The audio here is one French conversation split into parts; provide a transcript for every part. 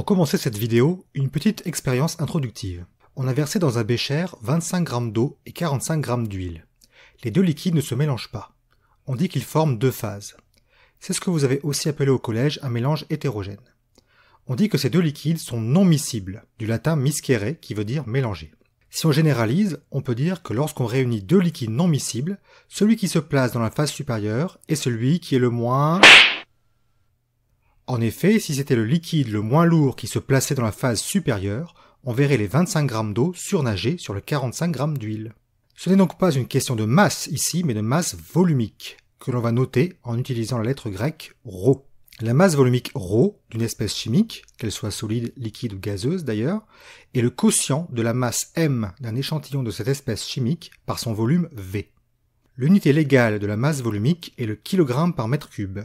Pour commencer cette vidéo, une petite expérience introductive. On a versé dans un bécher 25 g d'eau et 45 g d'huile. Les deux liquides ne se mélangent pas. On dit qu'ils forment deux phases. C'est ce que vous avez aussi appelé au collège un mélange hétérogène. On dit que ces deux liquides sont non miscibles, du latin miscere qui veut dire mélanger. Si on généralise, on peut dire que lorsqu'on réunit deux liquides non miscibles, celui qui se place dans la phase supérieure est celui qui est le moins en effet, si c'était le liquide le moins lourd qui se plaçait dans la phase supérieure, on verrait les 25 grammes d'eau surnager sur le 45 grammes d'huile. Ce n'est donc pas une question de masse ici, mais de masse volumique, que l'on va noter en utilisant la lettre grecque ρ. La masse volumique ρ d'une espèce chimique, qu'elle soit solide, liquide ou gazeuse d'ailleurs, est le quotient de la masse m d'un échantillon de cette espèce chimique par son volume V. L'unité légale de la masse volumique est le kilogramme par mètre cube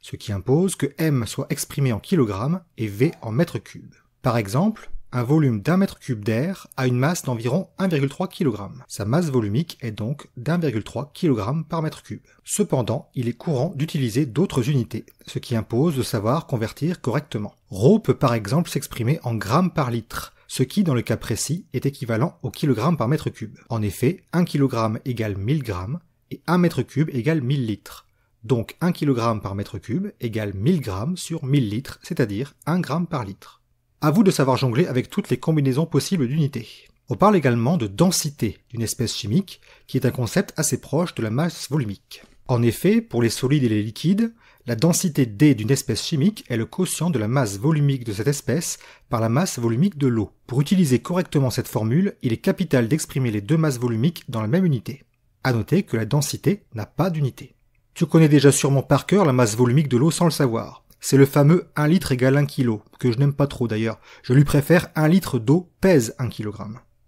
ce qui impose que m soit exprimé en kilogrammes et v en mètres cubes. Par exemple, un volume d'un mètre cube d'air a une masse d'environ 1,3 kg. Sa masse volumique est donc d'1,3 kg par mètre cube. Cependant, il est courant d'utiliser d'autres unités, ce qui impose de savoir convertir correctement. Rho peut par exemple s'exprimer en grammes par litre, ce qui, dans le cas précis, est équivalent au kilogramme par mètre cube. En effet, 1 kg égale 1000 grammes et 1 mètre cube égale 1000 litres donc 1 kg par mètre cube égale 1000 g sur 1000 litres, c'est-à-dire 1 g par litre. À vous de savoir jongler avec toutes les combinaisons possibles d'unités. On parle également de densité d'une espèce chimique, qui est un concept assez proche de la masse volumique. En effet, pour les solides et les liquides, la densité D d'une espèce chimique est le quotient de la masse volumique de cette espèce par la masse volumique de l'eau. Pour utiliser correctement cette formule, il est capital d'exprimer les deux masses volumiques dans la même unité. À noter que la densité n'a pas d'unité. Tu connais déjà sûrement par cœur la masse volumique de l'eau sans le savoir. C'est le fameux 1 litre égale 1 kg, que je n'aime pas trop d'ailleurs. Je lui préfère 1 litre d'eau pèse 1 kg.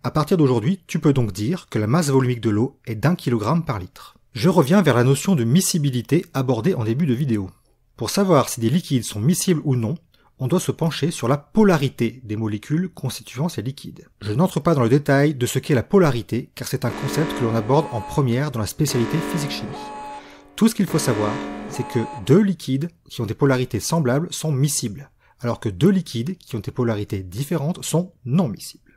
À partir d'aujourd'hui, tu peux donc dire que la masse volumique de l'eau est d'un kg par litre. Je reviens vers la notion de miscibilité abordée en début de vidéo. Pour savoir si des liquides sont miscibles ou non, on doit se pencher sur la polarité des molécules constituant ces liquides. Je n'entre pas dans le détail de ce qu'est la polarité, car c'est un concept que l'on aborde en première dans la spécialité physique-chimie. Tout ce qu'il faut savoir, c'est que deux liquides qui ont des polarités semblables sont miscibles, alors que deux liquides qui ont des polarités différentes sont non miscibles.